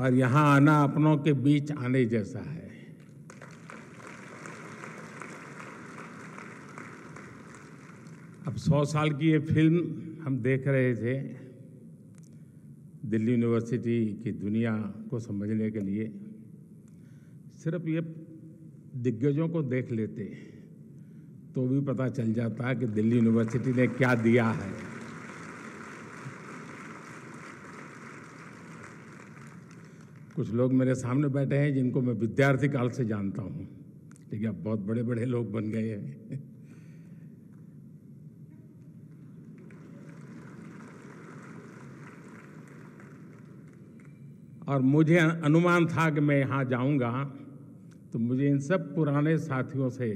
और यहाँ आना अपनों के बीच आने जैसा है अब सौ साल की ये फिल्म हम देख रहे थे दिल्ली यूनिवर्सिटी की दुनिया को समझने के लिए सिर्फ ये दिग्गजों को देख लेते तो भी पता चल जाता कि दिल्ली यूनिवर्सिटी ने क्या दिया है कुछ लोग मेरे सामने बैठे हैं जिनको मैं विद्यार्थी काल से जानता हूँ लेकिन अब बहुत बड़े बड़े लोग बन गए हैं और मुझे अनुमान था कि मैं यहाँ जाऊंगा तो मुझे इन सब पुराने साथियों से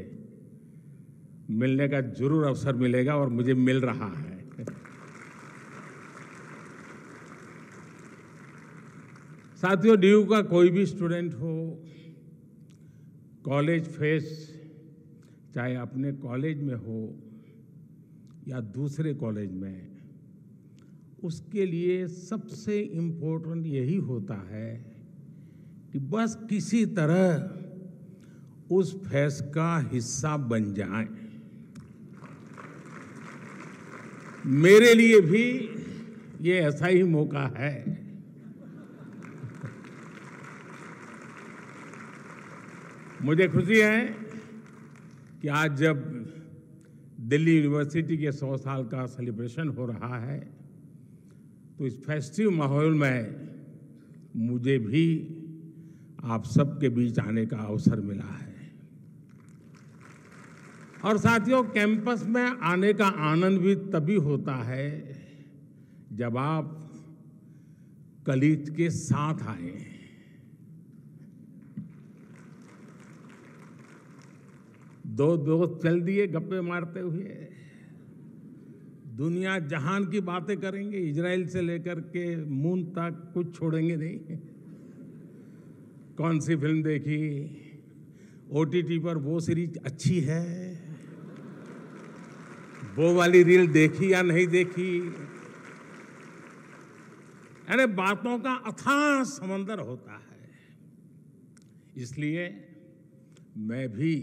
मिलने का जरूर अवसर मिलेगा और मुझे मिल रहा है साथियों डी का कोई भी स्टूडेंट हो कॉलेज फेस चाहे अपने कॉलेज में हो या दूसरे कॉलेज में उसके लिए सबसे इम्पोर्टेंट यही होता है कि बस किसी तरह उस फेस का हिस्सा बन जाए मेरे लिए भी ये ऐसा ही मौका है मुझे खुशी है कि आज जब दिल्ली यूनिवर्सिटी के सौ साल का सेलिब्रेशन हो रहा है तो इस फेस्टिव माहौल में मुझे भी आप सबके बीच आने का अवसर मिला है और साथियों कैंपस में आने का आनंद भी तभी होता है जब आप कलीज के साथ आए हैं दो दोस्त चल दिए गप्पे मारते हुए दुनिया जहान की बातें करेंगे इजराइल से लेकर के मून तक कुछ छोड़ेंगे नहीं कौन सी फिल्म देखी ओ पर वो सीरीज अच्छी है वो वाली रील देखी या नहीं देखी अरे बातों का अथाह समंदर होता है इसलिए मैं भी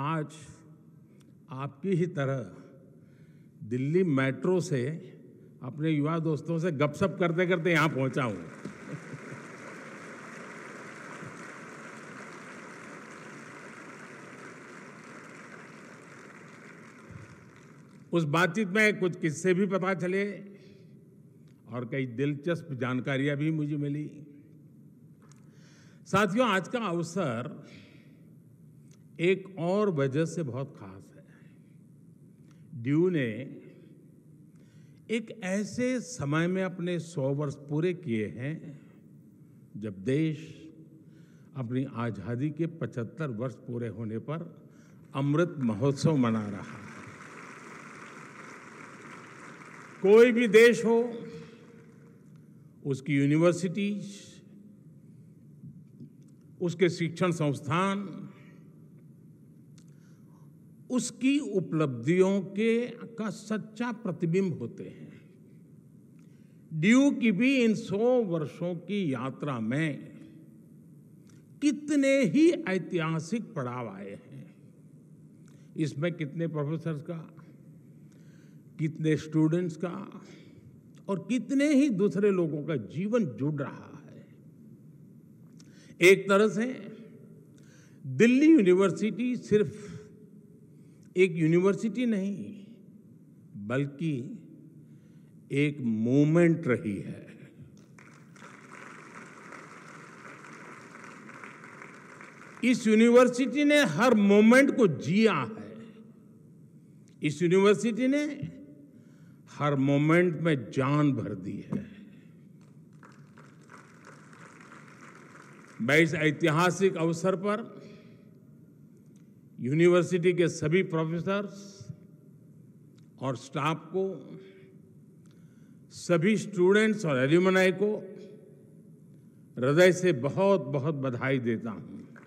आज आपकी ही तरह दिल्ली मेट्रो से अपने युवा दोस्तों से गपशप करते करते यहाँ पहुँचा हूँ उस बातचीत में कुछ किस्से भी पता चले और कई दिलचस्प जानकारियां भी मुझे मिली साथियों आज का अवसर एक और वजह से बहुत खास है ड्यू ने एक ऐसे समय में अपने सौ वर्ष पूरे किए हैं जब देश अपनी आज़ादी के 75 वर्ष पूरे होने पर अमृत महोत्सव मना रहा है कोई भी देश हो उसकी यूनिवर्सिटीज उसके शिक्षण संस्थान उसकी उपलब्धियों के का सच्चा प्रतिबिंब होते हैं ड्यू की भी इन सौ वर्षों की यात्रा में कितने ही ऐतिहासिक पड़ाव आए हैं इसमें कितने प्रोफेसर का कितने स्टूडेंट्स का और कितने ही दूसरे लोगों का जीवन जुड़ रहा है एक तरह से दिल्ली यूनिवर्सिटी सिर्फ एक यूनिवर्सिटी नहीं बल्कि एक मूवमेंट रही है इस यूनिवर्सिटी ने हर मोमेंट को जिया है इस यूनिवर्सिटी ने हर मोमेंट में जान भर दी है मैं इस ऐतिहासिक अवसर पर यूनिवर्सिटी के सभी प्रोफेसर्स और स्टाफ को सभी स्टूडेंट्स और एल्यूमनाई को हृदय से बहुत बहुत बधाई देता हूँ